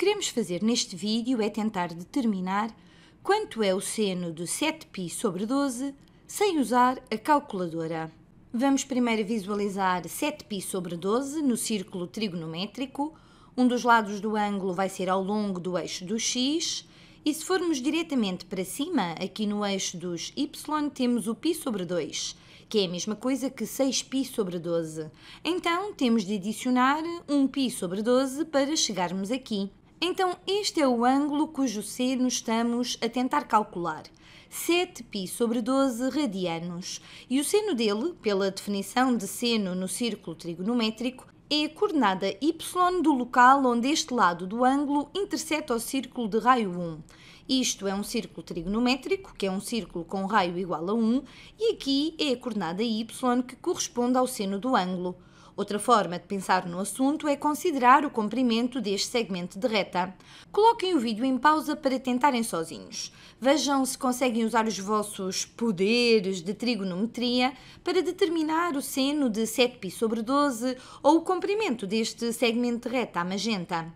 queremos fazer neste vídeo é tentar determinar quanto é o seno de 7π sobre 12 sem usar a calculadora. Vamos primeiro visualizar 7π sobre 12 no círculo trigonométrico. Um dos lados do ângulo vai ser ao longo do eixo do x e se formos diretamente para cima, aqui no eixo dos y, temos o π sobre 2, que é a mesma coisa que 6π sobre 12. Então, temos de adicionar 1π sobre 12 para chegarmos aqui. Então, este é o ângulo cujo seno estamos a tentar calcular. 7π sobre 12 radianos. E o seno dele, pela definição de seno no círculo trigonométrico, é a coordenada y do local onde este lado do ângulo intercepta o círculo de raio 1. Isto é um círculo trigonométrico, que é um círculo com raio igual a 1, e aqui é a coordenada y que corresponde ao seno do ângulo. Outra forma de pensar no assunto é considerar o comprimento deste segmento de reta. Coloquem o vídeo em pausa para tentarem sozinhos. Vejam se conseguem usar os vossos poderes de trigonometria para determinar o seno de 7π sobre 12 ou o comprimento deste segmento de reta magenta.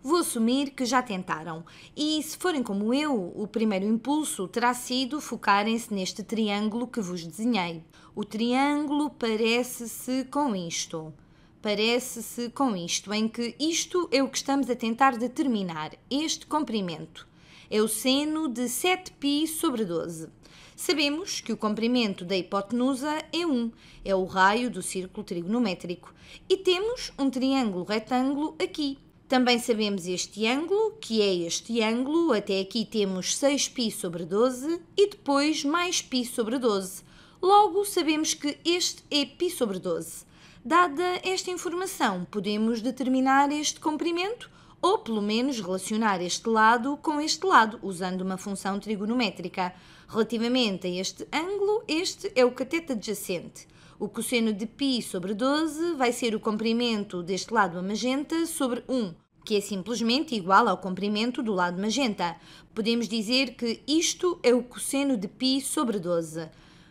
Vou assumir que já tentaram, e se forem como eu, o primeiro impulso terá sido focarem-se neste triângulo que vos desenhei. O triângulo parece-se com isto. Parece-se com isto, em que isto é o que estamos a tentar determinar, este comprimento. É o seno de 7π sobre 12. Sabemos que o comprimento da hipotenusa é 1, é o raio do círculo trigonométrico, e temos um triângulo retângulo aqui também sabemos este ângulo, que é este ângulo, até aqui temos 6π sobre 12 e depois mais π sobre 12. Logo, sabemos que este é π sobre 12. Dada esta informação, podemos determinar este comprimento ou pelo menos relacionar este lado com este lado, usando uma função trigonométrica. Relativamente a este ângulo, este é o cateto adjacente. O cosseno de π sobre 12 vai ser o comprimento deste lado a magenta sobre 1, que é simplesmente igual ao comprimento do lado magenta. Podemos dizer que isto é o cosseno de π sobre 12.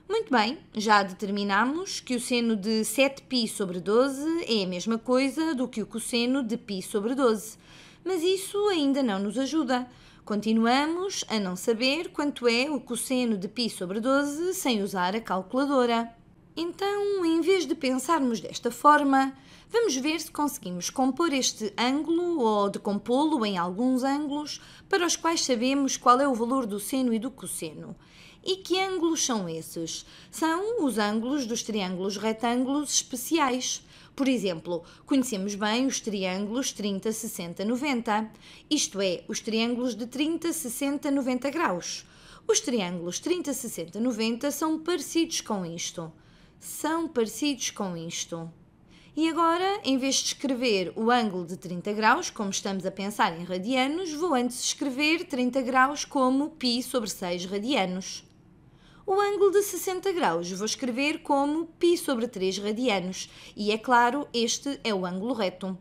Muito bem, já determinamos que o seno de 7π sobre 12 é a mesma coisa do que o cosseno de π sobre 12. Mas isso ainda não nos ajuda. Continuamos a não saber quanto é o cosseno de π sobre 12 sem usar a calculadora. Então, em vez de pensarmos desta forma, vamos ver se conseguimos compor este ângulo ou decompô-lo em alguns ângulos para os quais sabemos qual é o valor do seno e do cosseno. E que ângulos são esses? São os ângulos dos triângulos retângulos especiais. Por exemplo, conhecemos bem os triângulos 30, 60, 90, isto é, os triângulos de 30, 60, 90 graus. Os triângulos 30, 60, 90 são parecidos com isto são parecidos com isto. E agora, em vez de escrever o ângulo de 30 graus, como estamos a pensar em radianos, vou antes escrever 30 graus como π sobre 6 radianos. O ângulo de 60 graus vou escrever como π sobre 3 radianos, e é claro, este é o ângulo reto.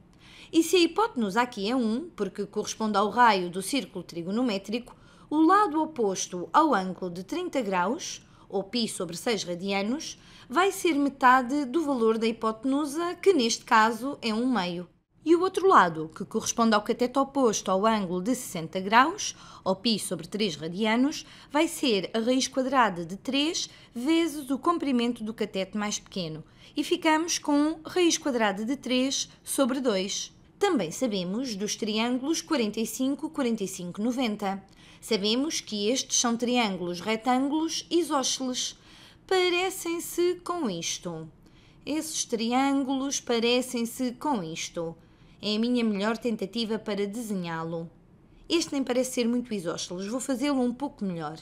E se a hipotenusa aqui é 1, porque corresponde ao raio do círculo trigonométrico, o lado oposto ao ângulo de 30 graus, ou π sobre 6 radianos, vai ser metade do valor da hipotenusa, que neste caso é 1 meio. E o outro lado, que corresponde ao cateto oposto ao ângulo de 60 graus, ou π sobre 3 radianos, vai ser a raiz quadrada de 3 vezes o comprimento do cateto mais pequeno. E ficamos com raiz quadrada de 3 sobre 2. Também sabemos dos triângulos 45, 45, 90. Sabemos que estes são triângulos retângulos isósceles. Parecem-se com isto. Esses triângulos parecem-se com isto. É a minha melhor tentativa para desenhá-lo. Este nem parece ser muito isósceles, vou fazê-lo um pouco melhor.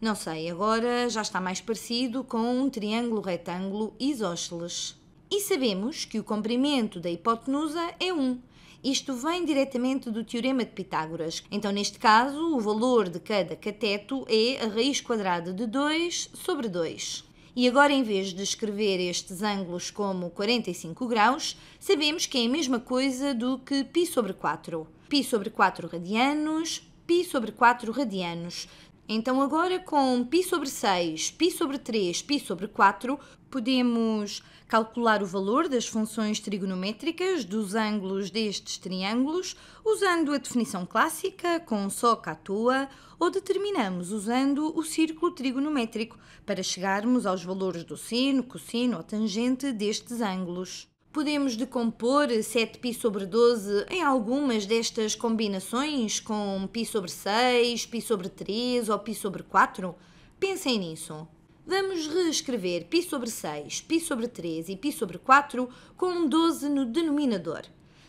Não sei, agora já está mais parecido com um triângulo retângulo isósceles. E sabemos que o comprimento da hipotenusa é 1. Isto vem diretamente do teorema de Pitágoras. Então, neste caso, o valor de cada cateto é a raiz quadrada de 2 sobre 2. E agora, em vez de escrever estes ângulos como 45 graus, sabemos que é a mesma coisa do que π sobre 4. π sobre 4 radianos, π sobre 4 radianos. Então agora com π sobre 6, π sobre 3, π sobre 4, podemos calcular o valor das funções trigonométricas dos ângulos destes triângulos usando a definição clássica com soca à toa ou determinamos usando o círculo trigonométrico para chegarmos aos valores do seno, cosseno ou tangente destes ângulos. Podemos decompor 7π sobre 12 em algumas destas combinações com π sobre 6, π sobre 3 ou π sobre 4? Pensem nisso. Vamos reescrever π sobre 6, π sobre 3 e π sobre 4 com 12 no denominador.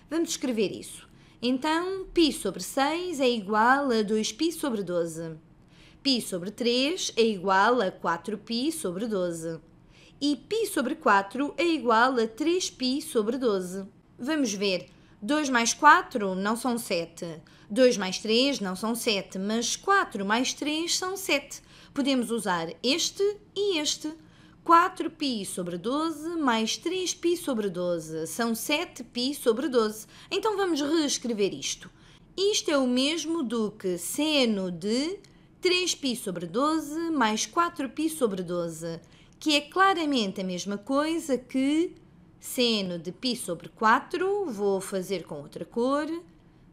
Vamos escrever isso. Então, π sobre 6 é igual a 2π sobre 12. π sobre 3 é igual a 4π sobre 12 e π sobre 4 é igual a 3π sobre 12. Vamos ver. 2 mais 4 não são 7. 2 mais 3 não são 7, mas 4 mais 3 são 7. Podemos usar este e este. 4π sobre 12 mais 3π sobre 12 são 7π sobre 12. Então vamos reescrever isto. Isto é o mesmo do que seno de 3π sobre 12 mais 4π sobre 12 que é claramente a mesma coisa que seno de π sobre 4, vou fazer com outra cor,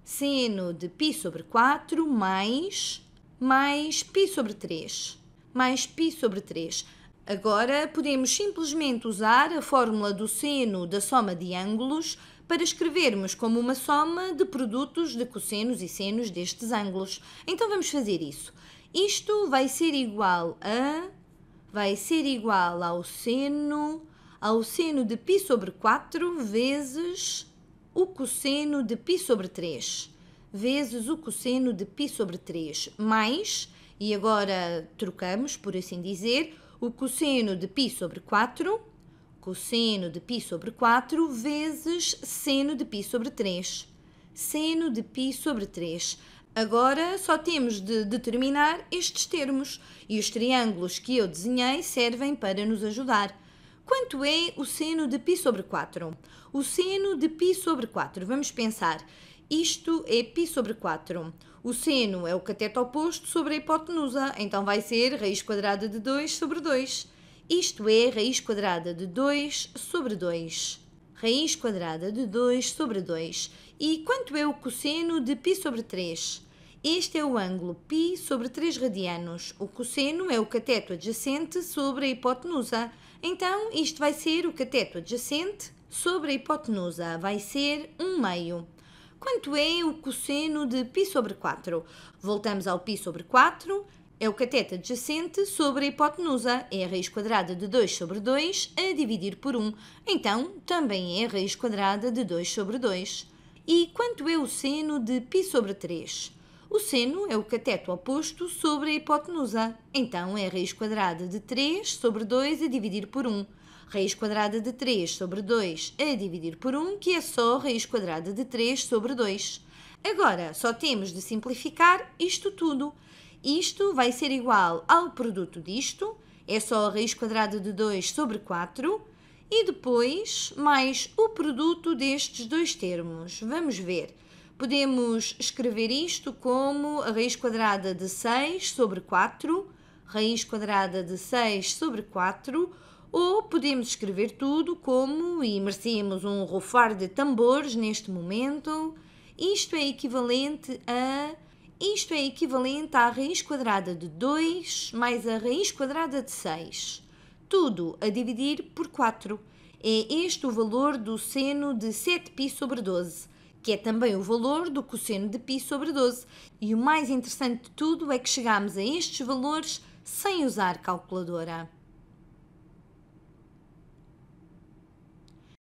seno de π sobre 4 mais, mais π sobre 3, mais π sobre 3. Agora, podemos simplesmente usar a fórmula do seno da soma de ângulos para escrevermos como uma soma de produtos de cossenos e senos destes ângulos. Então, vamos fazer isso. Isto vai ser igual a vai ser igual ao seno ao seno de π sobre 4 vezes o cosseno de π sobre 3 vezes o cosseno de π sobre 3 mais, e agora trocamos, por assim dizer, o cosseno de π sobre 4 cosseno de π sobre 4 vezes seno de π sobre 3 seno de π sobre 3. Agora só temos de determinar estes termos e os triângulos que eu desenhei servem para nos ajudar. Quanto é o seno de π sobre 4? O seno de π sobre 4, vamos pensar, isto é π sobre 4. O seno é o cateto oposto sobre a hipotenusa, então vai ser raiz quadrada de 2 sobre 2. Isto é raiz quadrada de 2 sobre 2 raiz quadrada de 2 sobre 2 e quanto é o cosseno de π sobre 3? Este é o ângulo π sobre 3 radianos. O cosseno é o cateto adjacente sobre a hipotenusa. Então, isto vai ser o cateto adjacente sobre a hipotenusa. Vai ser 1 meio. Quanto é o cosseno de π sobre 4? Voltamos ao π sobre 4. É o cateto adjacente sobre a hipotenusa, é a raiz quadrada de 2 sobre 2 a dividir por 1, então também é a raiz quadrada de 2 sobre 2. E quanto é o seno de π sobre 3? O seno é o cateto oposto sobre a hipotenusa, então é a raiz quadrada de 3 sobre 2 a dividir por 1. Raiz quadrada de 3 sobre 2 a dividir por 1, que é só raiz quadrada de 3 sobre 2. Agora, só temos de simplificar isto tudo. Isto vai ser igual ao produto disto, é só a raiz quadrada de 2 sobre 4, e depois mais o produto destes dois termos. Vamos ver. Podemos escrever isto como a raiz quadrada de 6 sobre 4, raiz quadrada de 6 sobre 4, ou podemos escrever tudo como, e merecemos um rufar de tambores neste momento, isto é equivalente a isto é equivalente à raiz quadrada de 2 mais a raiz quadrada de 6. Tudo a dividir por 4. É este o valor do seno de 7π sobre 12, que é também o valor do cosseno de π sobre 12. E o mais interessante de tudo é que chegamos a estes valores sem usar calculadora.